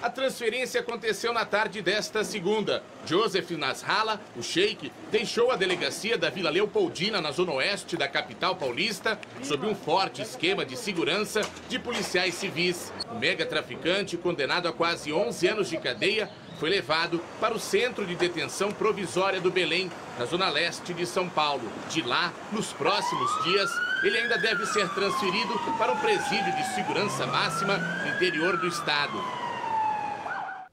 A transferência aconteceu na tarde desta segunda. Joseph Nasrallah, o sheik, deixou a delegacia da Vila Leopoldina, na zona oeste da capital paulista, sob um forte esquema de segurança de policiais civis. O mega traficante, condenado a quase 11 anos de cadeia, foi levado para o centro de detenção provisória do Belém, na zona leste de São Paulo. De lá, nos próximos dias, ele ainda deve ser transferido para um presídio de segurança máxima no interior do estado.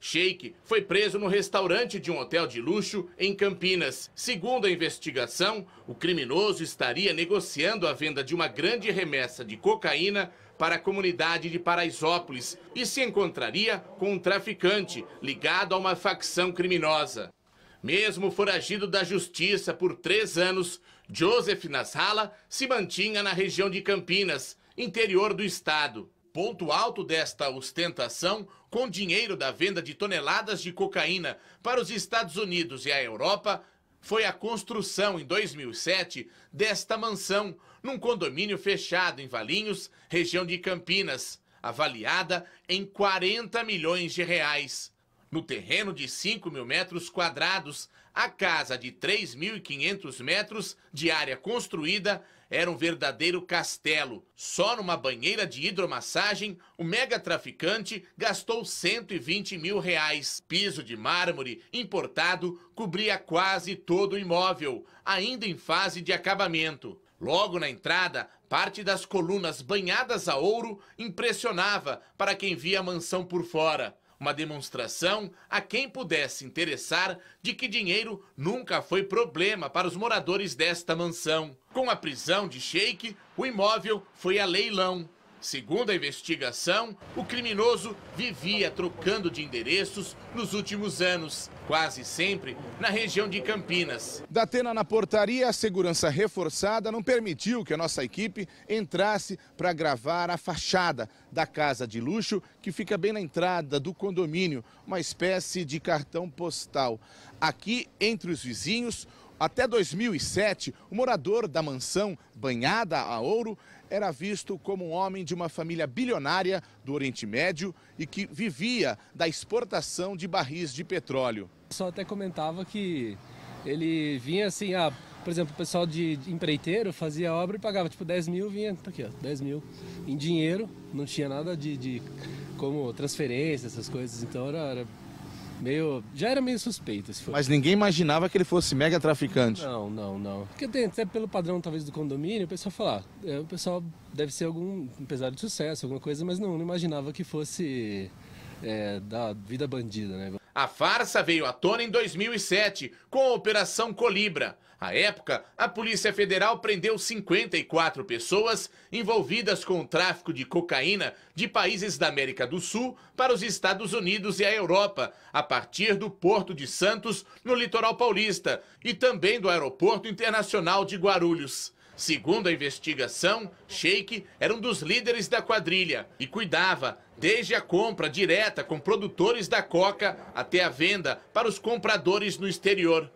Sheik foi preso no restaurante de um hotel de luxo em Campinas. Segundo a investigação, o criminoso estaria negociando a venda de uma grande remessa de cocaína para a comunidade de Paraisópolis e se encontraria com um traficante ligado a uma facção criminosa. Mesmo foragido da justiça por três anos, Joseph Nasrala se mantinha na região de Campinas, interior do estado. Ponto alto desta ostentação, com dinheiro da venda de toneladas de cocaína para os Estados Unidos e a Europa, foi a construção, em 2007, desta mansão, num condomínio fechado em Valinhos, região de Campinas, avaliada em 40 milhões de reais. No terreno de 5 mil metros quadrados, a casa de 3.500 metros de área construída era um verdadeiro castelo. Só numa banheira de hidromassagem, o mega traficante gastou 120 mil reais. Piso de mármore importado cobria quase todo o imóvel, ainda em fase de acabamento. Logo na entrada, parte das colunas banhadas a ouro impressionava para quem via a mansão por fora uma demonstração a quem pudesse interessar de que dinheiro nunca foi problema para os moradores desta mansão. Com a prisão de Sheik, o imóvel foi a leilão. Segundo a investigação, o criminoso vivia trocando de endereços nos últimos anos, quase sempre na região de Campinas. Datena na portaria, a segurança reforçada não permitiu que a nossa equipe entrasse para gravar a fachada da casa de luxo que fica bem na entrada do condomínio, uma espécie de cartão postal. Aqui, entre os vizinhos, até 2007, o morador da mansão banhada a ouro era visto como um homem de uma família bilionária do Oriente Médio e que vivia da exportação de barris de petróleo. O pessoal até comentava que ele vinha assim, a, ah, por exemplo, o pessoal de, de empreiteiro fazia obra e pagava tipo 10 mil, vinha, tá aqui ó, 10 mil em dinheiro, não tinha nada de, de como transferência, essas coisas, então era, era meio. Já era meio suspeito foi. Mas ninguém imaginava que ele fosse mega traficante. Não, não, não. Porque tem, até pelo padrão, talvez, do condomínio, o pessoal fala, ah, é, o pessoal deve ser algum empresário de sucesso, alguma coisa, mas não, não imaginava que fosse é, da vida bandida, né? A farsa veio à tona em 2007, com a Operação Colibra. À época, a Polícia Federal prendeu 54 pessoas envolvidas com o tráfico de cocaína de países da América do Sul para os Estados Unidos e a Europa, a partir do Porto de Santos, no litoral paulista, e também do Aeroporto Internacional de Guarulhos. Segundo a investigação, Sheik era um dos líderes da quadrilha e cuidava desde a compra direta com produtores da coca até a venda para os compradores no exterior.